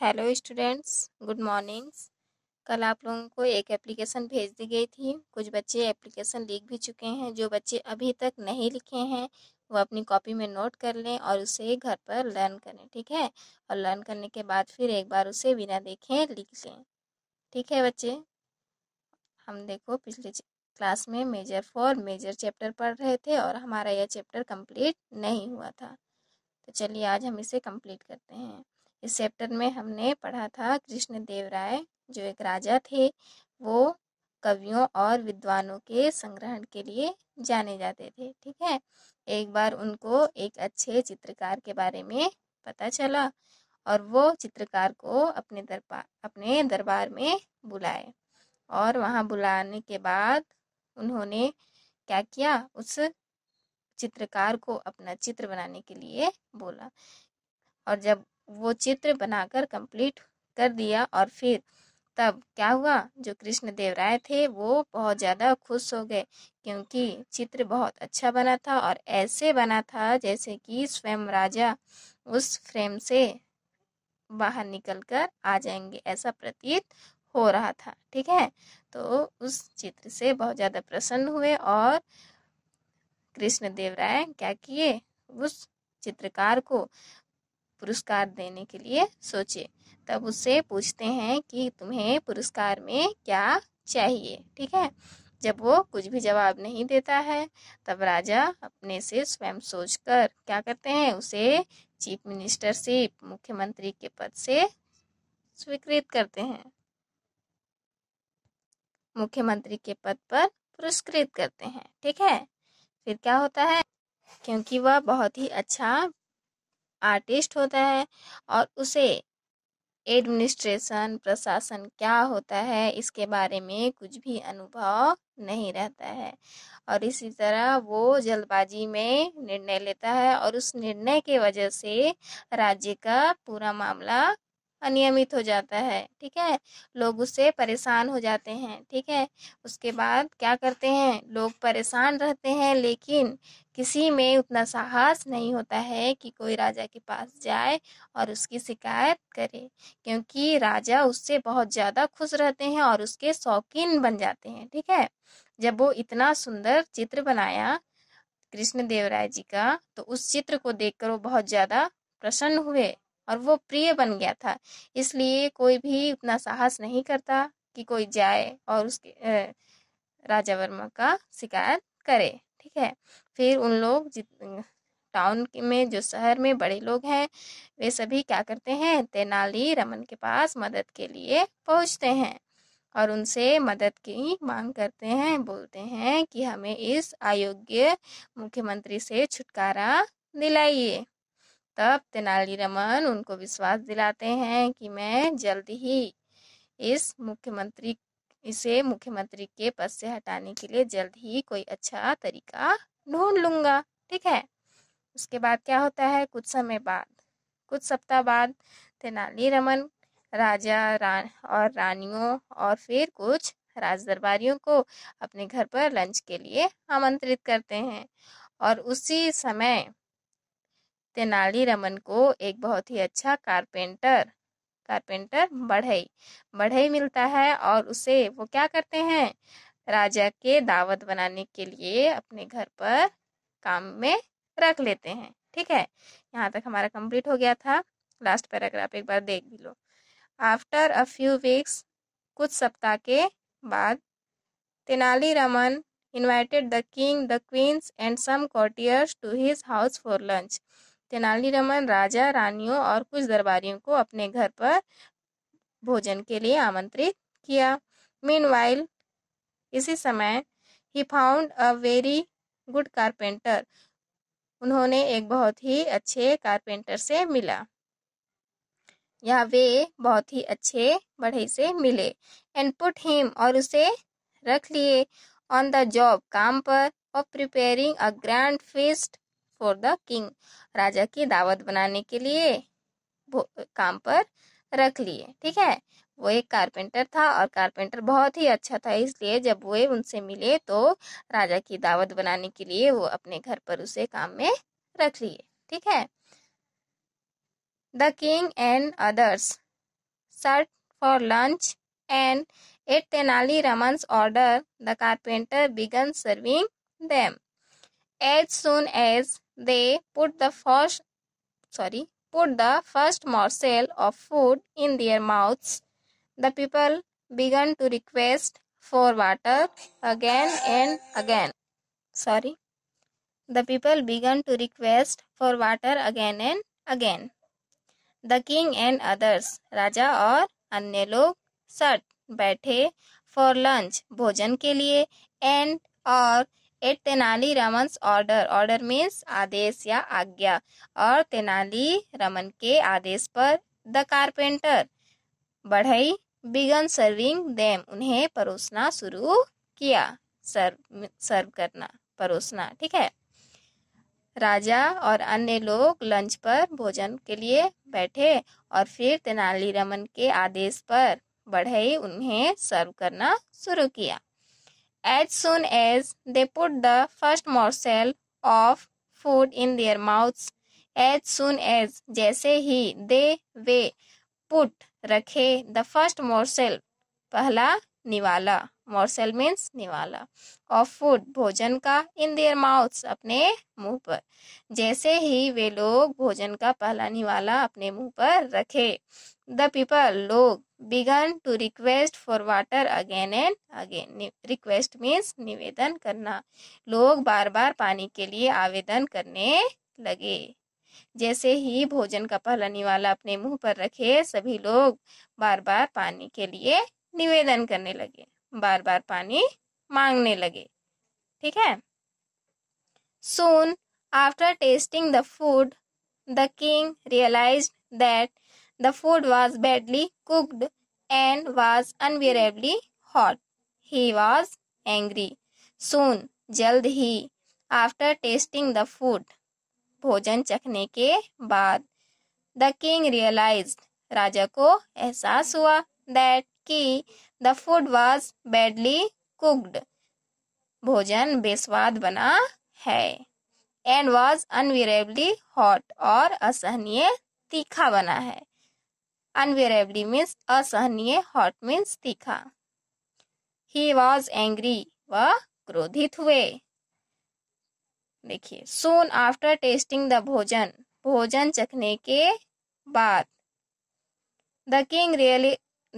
Hello students good mornings कल आप लोगों को एक एप्लीकेशन भेज दी गई थी कुछ बच्चे एप्लीकेशन लिख भी चुके हैं जो बच्चे अभी तक नहीं लिखे हैं वो अपनी कॉपी में नोट कर लें और उसे घर पर लर्न करें ठीक है और लर्न करने के बाद फिर एक बार उसे बिना देखे लिख लें ठीक है बच्चे हम देखो पिछले क्लास में मेजर फोर मेजर चैप्टर पढ़ रहे थे और हमारा यह चैप्टर कम्प्लीट नहीं हुआ था तो चलिए आज हम इसे कम्प्लीट करते हैं इस चैप्टर में हमने पढ़ा था कृष्ण देव राय जो एक राजा थे वो कवियों और विद्वानों के संग्रहण के लिए जाने जाते थे ठीक है एक बार उनको एक अच्छे चित्रकार के बारे में पता चला और वो चित्रकार को अपने दरबार अपने दरबार में बुलाए और वहाँ बुलाने के बाद उन्होंने क्या किया उस चित्रकार को अपना चित्र बनाने के लिए बोला और जब वो चित्र बनाकर कंप्लीट कर दिया और फिर तब क्या हुआ जो कृष्ण राय थे वो बहुत ज़्यादा खुश हो गए क्योंकि चित्र बहुत अच्छा बना था और ऐसे बना था जैसे कि स्वयं राजा उस फ्रेम से बाहर निकलकर आ जाएंगे ऐसा प्रतीत हो रहा था ठीक है तो उस चित्र से बहुत ज़्यादा प्रसन्न हुए और कृष्ण राय क्या किए उस चित्रकार को पुरस्कार देने के लिए सोचे तब उससे पूछते हैं कि तुम्हें पुरस्कार में क्या चाहिए ठीक है जब वो कुछ भी जवाब नहीं देता है तब राजा अपने से स्वयं सोचकर क्या करते हैं उसे चीफ मिनिस्टरशिप मुख्यमंत्री के पद से स्वीकृत करते हैं मुख्यमंत्री के पद पर पुरस्कृत करते हैं ठीक है फिर क्या होता है क्योंकि वह बहुत ही अच्छा आर्टिस्ट होता है और उसे एडमिनिस्ट्रेशन प्रशासन क्या होता है इसके बारे में कुछ भी अनुभव नहीं रहता है और इसी तरह वो जल्दबाजी में निर्णय लेता है और उस निर्णय के वजह से राज्य का पूरा मामला अनियमित हो जाता है ठीक है लोग उससे परेशान हो जाते हैं ठीक है उसके बाद क्या करते हैं लोग परेशान रहते हैं लेकिन किसी में उतना साहस नहीं होता है कि कोई राजा के पास जाए और उसकी शिकायत करे क्योंकि राजा उससे बहुत ज़्यादा खुश रहते हैं और उसके शौकीन बन जाते हैं ठीक है जब वो इतना सुंदर चित्र बनाया कृष्णदेव राय जी का तो उस चित्र को देखकर वो बहुत ज़्यादा प्रसन्न हुए और वो प्रिय बन गया था इसलिए कोई भी उतना साहस नहीं करता कि कोई जाए और उसके राजा वर्मा का शिकायत करे ठीक है फिर उन लोग जित टाउन में जो शहर में बड़े लोग हैं वे सभी क्या करते हैं तेनाली रमन के पास मदद के लिए पहुंचते हैं और उनसे मदद की मांग करते हैं बोलते हैं कि हमें इस अयोग्य मुख्यमंत्री से छुटकारा दिलाइए तब रमन उनको विश्वास दिलाते हैं कि मैं जल्द ही इस मुख्यमंत्री इसे मुख्यमंत्री के पद से हटाने के लिए जल्द ही कोई अच्छा तरीका ढूंढ लूंगा ठीक है उसके बाद क्या होता है कुछ समय बाद कुछ सप्ताह बाद तेनालीरामन राजा रान और रानियों और फिर कुछ राज दरबारियों को अपने घर पर लंच के लिए आमंत्रित करते हैं और उसी समय रमन को एक बहुत ही अच्छा कारपेंटर कारपेंटर बढ़ई बढ़ई मिलता है और उसे वो क्या करते हैं राजा के दावत बनाने के लिए अपने घर पर काम में रख लेते हैं ठीक है यहाँ तक हमारा कंप्लीट हो गया था लास्ट पैराग्राफ एक बार देख भी लो आफ्टर अ फ्यू वीक्स कुछ सप्ताह के बाद Raman invited the king the queens and some courtiers to his house for lunch Tenaliram राजा रानियों और कुछ दरबारियों को अपने घर पर भोजन के लिए आमंत्रित किया मीनवाइल इसी समय ही found a very good carpenter उन्होंने एक बहुत ही अच्छे कारपेंटर से मिला या वे बहुत ही अच्छे बढ़ई से मिले एंड पुट हिम और उसे रख लिए ऑन द जॉब काम पर और preparing a grand feast for the king राजा की दावत बनाने के लिए काम पर रख लिए ठीक है वो एक कारपेंटर था और कारपेंटर बहुत ही अच्छा था इसलिए जब वे उनसे मिले तो राजा की दावत बनाने के लिए वो अपने घर पर उसे काम में रख लिए ठीक है the king and others sat for lunch and at Tenali Raman's order the carpenter began serving them as soon as They put the first sorry, put the first morsel of food in their mouths. The people began to request for water again and again. Sorry. The people began to request for water again and again. The king and others राजा और अन्य लोग सट बैठे for lunch भोजन के लिए and और at Tenali Raman order order means आदेश या आज्ञा और तेनाली रमन के आदेश पर द कारपेंटर बढ़ई बिगन सर्विंग देम उन्हें परोसना शुरू किया सर्व सर्व करना परोसना ठीक है राजा और अन्य लोग लंच पर भोजन के लिए बैठे और फिर रमन के आदेश पर बढ़ई उन्हें सर्व करना शुरू किया As soon as they put the first morsel of food in their mouths, as soon as जैसे ही they वे put रखे the first morsel पहला निवाला मोरसेल मीन्स निवाला और फूड भोजन का इन देयर माउथ्स अपने मुंह पर जैसे ही वे लोग भोजन का पहला निवाला अपने मुंह पर रखे द पीपल लोग began to request for water again and again request means निवेदन करना लोग बार बार पानी के लिए आवेदन करने लगे जैसे ही भोजन का पहला निवाला अपने मुंह पर रखे सभी लोग बार बार पानी के लिए निवेदन करने लगे बार बार पानी मांगने लगे ठीक है soon after tasting the food the king realise that The food was badly cooked and was unbearably hot. He was angry. Soon, जल्द ही आफ्टर टेस्टिंग द फूड भोजन चखने के बाद द किंग रियलाइज राजा को एहसास हुआ दैट कि the food was badly cooked भोजन बेस्वाद बना है एंड वॉज अनविरेबली हॉट और असहनीय तीखा बना है अनवेरेबली मीन्स असहनीय हॉट मीन्स तीखा ही वॉज एंग्री व क्रोधित हुए देखिए सोन आफ्टर टेस्टिंग द भोजन भोजन चखने के बाद the king really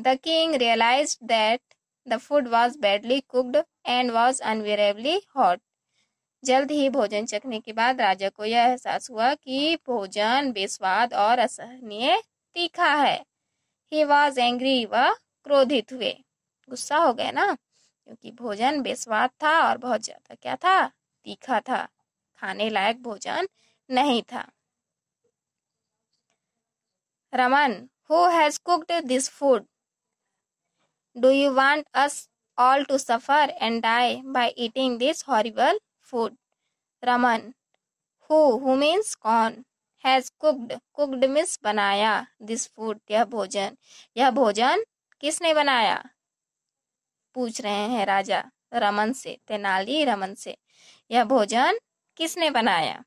the king realise that the food was badly cooked and was unbearably hot जल्द ही भोजन चखने के बाद राजा को यह एहसास हुआ कि भोजन बेस्वाद और असहनीय तीखा है ही वॉज एंग्री व क्रोधित हुए गुस्सा हो गए ना क्योंकि भोजन बेस्वाद था और बहुत ज्यादा क्या था तीखा था खाने लायक भोजन नहीं था Raman who has cooked this food do you want us all to suffer and die by eating this horrible food Raman who means कॉन हैज कुक्ड कुक्ड मिस बनाया दिस फूड यह भोजन यह भोजन किसने बनाया पूछ रहे हैं राजा रमन से तेनाली रमन से यह भोजन किसने बनाया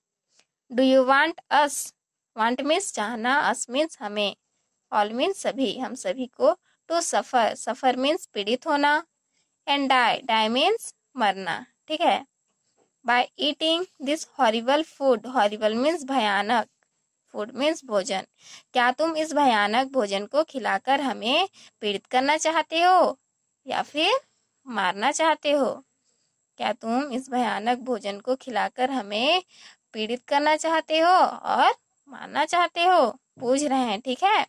do you want us want means चाहना अस मीन्स हमें ऑल मीन्स सभी हम सभी को टू सफर सफर मीन्स पीड़ित होना एंड डाई डाई मीन्स मरना ठीक है by eating this horrible food horrible means भयानक फूड मीन्स भोजन क्या तुम इस भयानक भोजन को खिलाकर हमें पीड़ित करना चाहते हो या फिर मारना चाहते हो क्या तुम इस भयानक भोजन को खिलाकर हमें पीड़ित करना चाहते हो और मारना चाहते हो पूछ रहे हैं ठीक है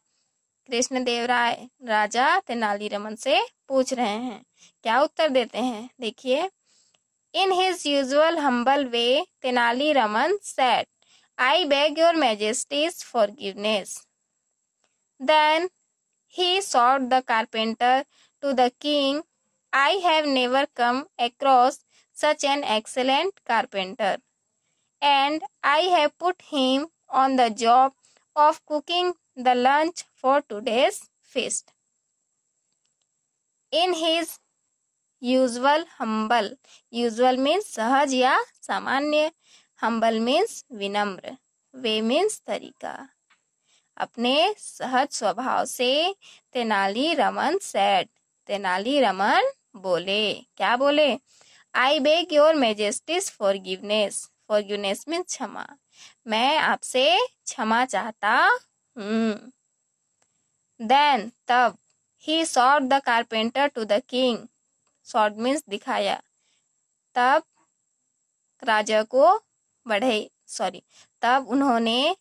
कृष्ण देव राय राजा रमन से पूछ रहे हैं क्या उत्तर देते हैं देखिए in his usual humble way Raman said I beg your majesty's forgiveness. Then he sought the carpenter to the king. I have never come across such an excellent carpenter, and I have put him on the job of cooking the lunch for today's feast. In his usual humble, usual means सहज या humble means विनम्र वे means तरीका अपने सहज स्वभाव से Tenali Raman said Tenali Raman बोले क्या बोले I beg your majesty's forgiveness forgiveness means क्षमा मैं आपसे क्षमा चाहता हूँ देन तब ही sought the carpenter to the king sought means दिखाया तब राजा को बढ़े सॉरी तब उन्होंने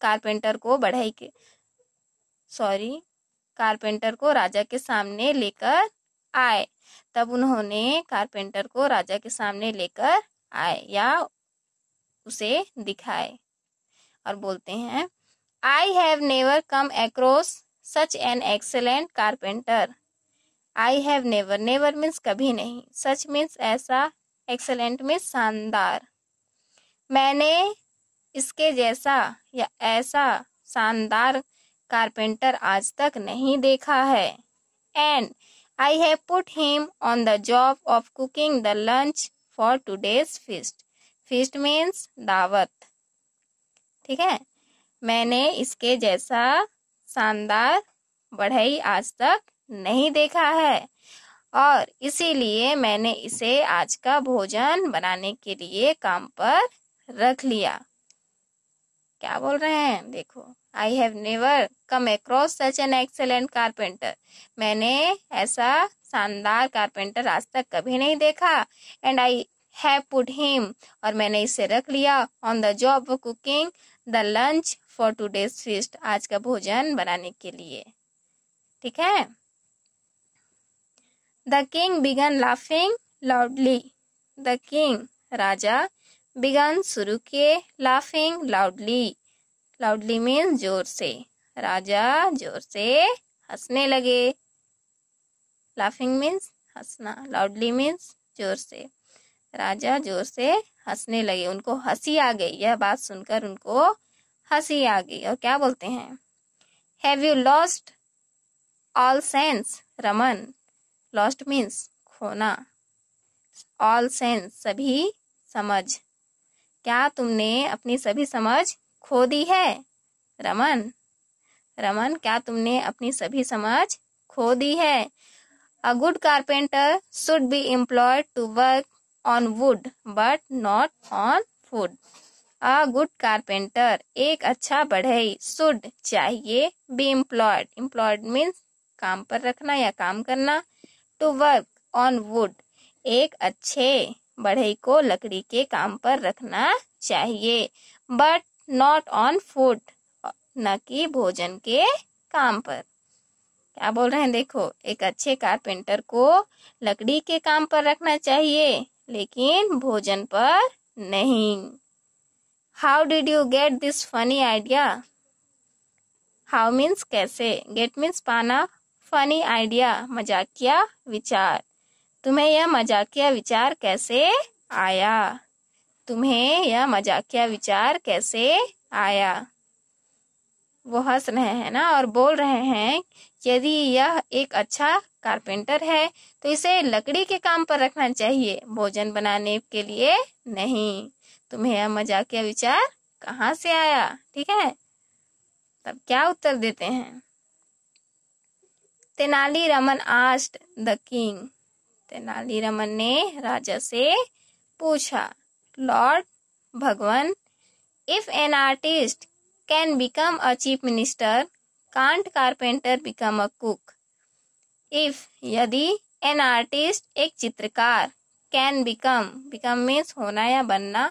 कारपेंटर को बढ़ई के सॉरी कारपेंटर को राजा के सामने लेकर आए तब उन्होंने कारपेंटर को राजा के सामने लेकर आए या उसे दिखाए और बोलते हैं I have never come across such an excellent carpenter I have never never means कभी नहीं सच मीन्स ऐसा एक्सेलेंट मीन्स शानदार मैंने इसके जैसा या ऐसा शानदार कारपेंटर आज तक नहीं देखा है and I have put him on the job of cooking the lunch for today's feast feast means दावत ठीक है मैंने इसके जैसा शानदार बढ़ई आज तक नहीं देखा है और इसीलिए मैंने इसे आज का भोजन बनाने के लिए काम पर रख लिया क्या बोल रहे हैं देखो I have never come across such an excellent carpenter मैंने ऐसा शानदार कारपेंटर आज तक कभी नहीं देखा एंड आई है पुट हिम और मैंने इसे रख लिया on the job cooking the lunch for today's feast आज का भोजन बनाने के लिए ठीक है the king began laughing loudly the king राजा शुरू किए लाफिंग लाउडली लाउडली मीन्स जोर से राजा जोर से हंसने लगे लाफिंग मीन्स हंसना लाउडली मीन्स जोर से राजा जोर से हंसने लगे उनको हंसी आ गई यह बात सुनकर उनको हंसी आ गई और क्या बोलते हैं have you lost all sense Raman lost means खोना ऑल सेंस सभी समझ क्या तुमने अपनी सभी समझ खो दी है रमन रमन क्या तुमने अपनी सभी समझ खो दी है a good carpenter should be employed to work on wood but not on food a good carpenter एक अच्छा बढ़ई शुड चाहिए बी एम्प्लॉयड एम्प्लॉयड मीन्स काम पर रखना या काम करना टू वर्क ऑन वुड एक अच्छे बढ़ई को लकड़ी के काम पर रखना चाहिए बट नॉट ऑन फूड न कि भोजन के काम पर क्या बोल रहे हैं देखो एक अच्छे कारपेंटर को लकड़ी के काम पर रखना चाहिए लेकिन भोजन पर नहीं how did you get this funny idea how means कैसे गेट मीन्स पाना फनी आइडिया मजाकिया विचार तुम्हें यह मजाकिया विचार कैसे आया तुम्हें यह मजाकिया विचार कैसे आया वो हंस रहे हैं ना और बोल रहे हैं यदि यह एक अच्छा कारपेंटर है तो इसे लकड़ी के काम पर रखना चाहिए भोजन बनाने के लिए नहीं तुम्हें यह मजाकिया विचार कहाँ से आया ठीक है तब क्या उत्तर देते हैं Tenali Raman asked the king तेनालीरमन ने राजा से पूछा लॉर्ड भगवान if an artist can become a chief minister can't carpenter become a cook if यदि एन आर्टिस्ट एक चित्रकार कैन बिकम बिकम मीन्स होना या बनना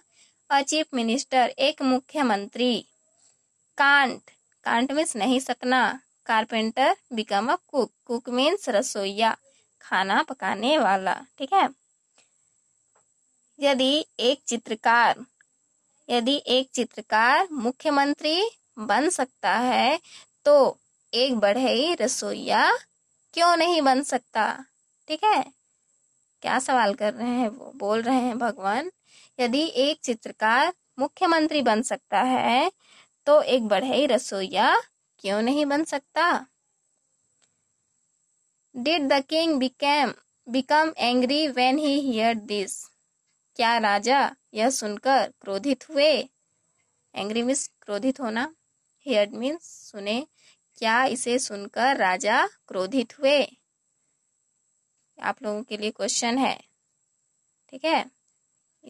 अ चीफ मिनिस्टर एक मुख्यमंत्री कांट कांट मीन्स नहीं सकना carpenter become a cook cook means रसोईया खाना पकाने वाला ठीक है यदि एक चित्रकार यदि एक चित्रकार मुख्यमंत्री बन सकता है तो एक बढ़ई रसोईया क्यों नहीं बन सकता ठीक है क्या सवाल कर रहे हैं वो बोल रहे हैं भगवान यदि एक चित्रकार मुख्यमंत्री बन सकता है तो एक बढ़ई रसोईया क्यों नहीं बन सकता did the king became become angry when he hear this क्या राजा यह सुनकर क्रोधित हुए एंग्री मीन्स क्रोधित होना हियर मीन्स सुने क्या इसे सुनकर राजा क्रोधित हुए आप लोगों के लिए क्वेश्चन है ठीक है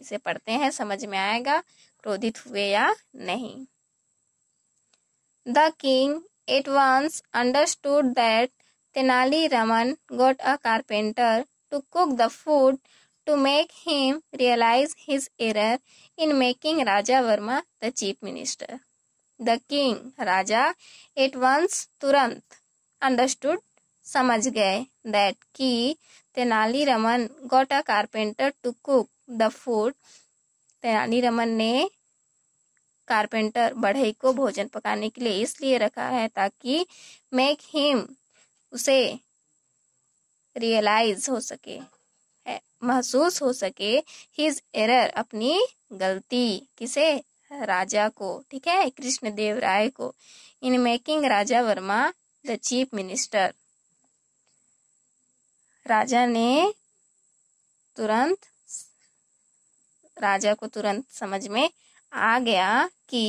इसे पढ़ते हैं समझ में आएगा क्रोधित हुए या नहीं the king at once understood that Tenali Raman got a carpenter to cook the food to make him realize his error in making Raja Varma the chief minister. The king, Raja, at once Turant understood, समझ गए that कि Tenali Raman got a carpenter to cook the food. Tenali Raman ने carpenter बढ़ई को भोजन पकाने के लिए इसलिए रखा है ताकि मेक हिम उसे रियलाइज हो सके है महसूस हो सके हिज एरर अपनी गलती किसे राजा को ठीक है कृष्ण देव राय को in making Raja Varma the chief minister राजा ने तुरंत राजा को तुरंत समझ में आ गया कि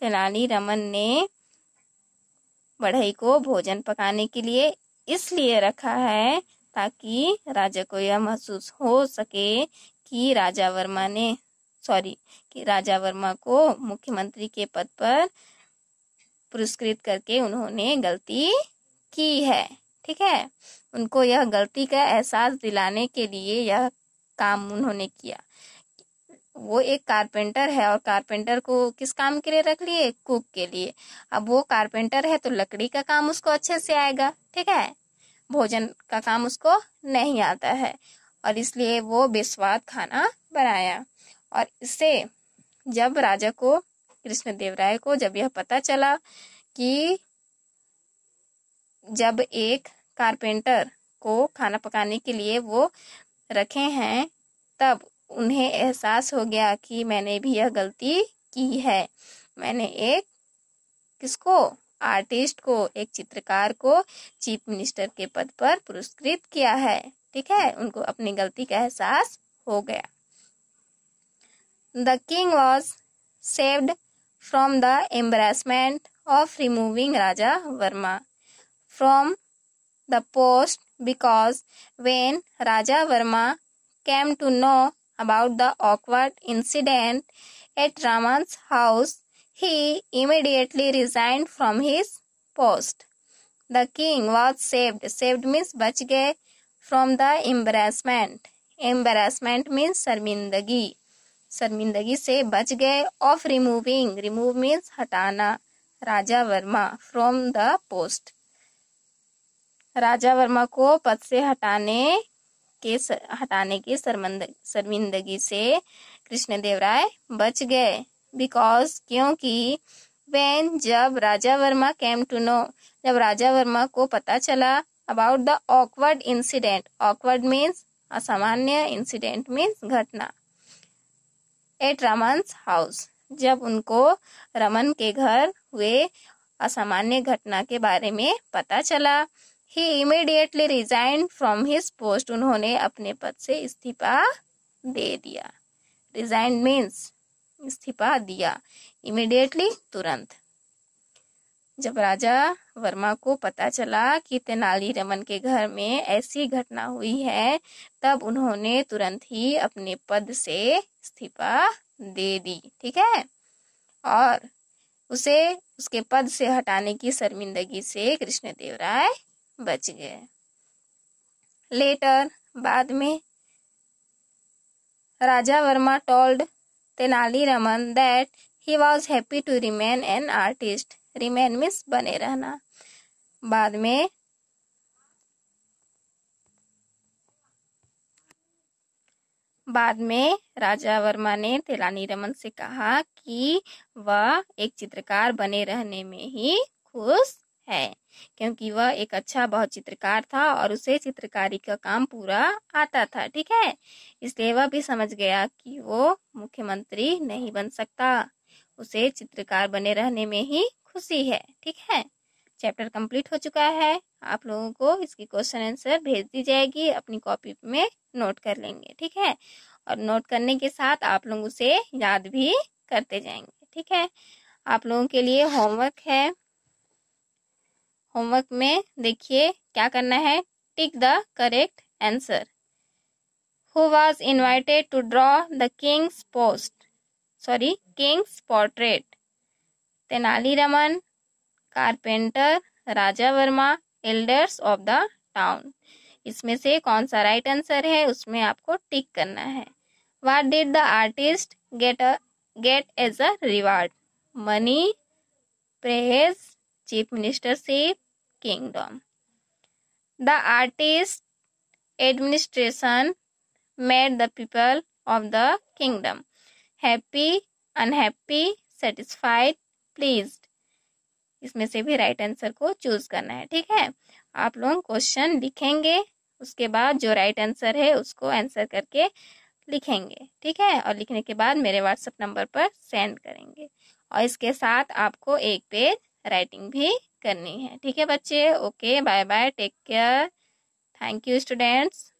तेनाली रमन ने बढ़ई को भोजन पकाने के लिए इसलिए रखा है ताकि राजा को यह महसूस हो सके कि राजा वर्मा ने सॉरी कि राजा वर्मा को मुख्यमंत्री के पद पर पुरस्कृत करके उन्होंने गलती की है ठीक है उनको यह गलती का एहसास दिलाने के लिए यह काम उन्होंने किया वो एक कारपेंटर है और कारपेंटर को किस काम के लिए रख लिए कुक के लिए अब वो कारपेंटर है तो लकड़ी का काम उसको अच्छे से आएगा ठीक है भोजन का काम उसको नहीं आता है और इसलिए वो बेस्वाद खाना बनाया और इससे जब राजा को कृष्णदेव राय को जब यह पता चला कि जब एक कारपेंटर को खाना पकाने के लिए वो रखे हैं तब उन्हें एहसास हो गया कि मैंने भी यह गलती की है मैंने एक किसको आर्टिस्ट को एक चित्रकार को चीफ मिनिस्टर के पद पर पुरस्कृत किया है ठीक है उनको अपनी गलती का एहसास हो गया the king was saved from the embarrassment of removing Raja Varma from the post because when Raja Varma came to know about the awkward incident at Raman's house, he immediately resigned from his post. The king was saved. Saved means बच गए from the embarrassment. Embarrassment means शर्मिंदगी शर्मिंदगी se बच गए of removing remove means हटाना Raja Varma from the post Raja Varma को पद से हटाने के सर, हटाने की शर्मिंदगी से कृष्णदेव राय बच गए बिकॉज क्योंकि वेन जब Raja Varma came to know जब राजा वर्मा को पता चला about the awkward incident awkward means असामान्य इंसिडेंट मीन्स घटना एट रमन्स हाउस जब उनको रमन के घर हुए असामान्य घटना के बारे में पता चला he immediately resign from his post उन्होंने अपने पद से इस्तीफा दे दिया रिजाइन मीन्स इस्तीफा दिया इमिडिएटली तुरंत जब राजा वर्मा को पता चला कि तेनाली रमन के घर में ऐसी घटना हुई है तब उन्होंने तुरंत ही अपने पद से इस्तीफा दे दी ठीक है और उसे उसके पद से हटाने की शर्मिंदगी से कृष्णदेव राय बच गए लेटर बाद में Raja Varma told Tenali Raman that he was happy to remain an artist remain means बने रहना बाद में बाद में राजा वर्मा ने तेलानी रमन से कहा कि वह एक चित्रकार बने रहने में ही खुश है क्योंकि वह एक अच्छा बहुत चित्रकार था और उसे चित्रकारी का काम पूरा आता था ठीक है इसलिए वह भी समझ गया कि वो मुख्यमंत्री नहीं बन सकता उसे चित्रकार बने रहने में ही खुशी है ठीक है चैप्टर कंप्लीट हो चुका है आप लोगों को इसकी क्वेश्चन आंसर भेज दी जाएगी अपनी कॉपी में नोट कर लेंगे ठीक है और नोट करने के साथ आप लोग उसे याद भी करते जाएंगे ठीक है आप लोगों के लिए होमवर्क है होमवर्क में देखिए क्या करना है tick the correct answer who was invited to draw the king's post sorry king's portrait Tenali Raman carpenter Raja Varma elders of the town इसमें से कौन सा राइट आंसर है उसमें आपको टिक करना है what did the artist get a get as a reward money praise chief minister से kingdom the artist administration made the people of the kingdom happy unhappy satisfied please इसमें से भी right answer को choose करना है ठीक है आप लोग क्वेश्चन लिखेंगे उसके बाद जो राइट आंसर है उसको आंसर करके लिखेंगे ठीक है और लिखने के बाद मेरे व्हाट्सएप नंबर पर सेंड करेंगे और इसके साथ आपको एक पेज राइटिंग भी करनी है ठीक है बच्चे okay bye bye take care thank you students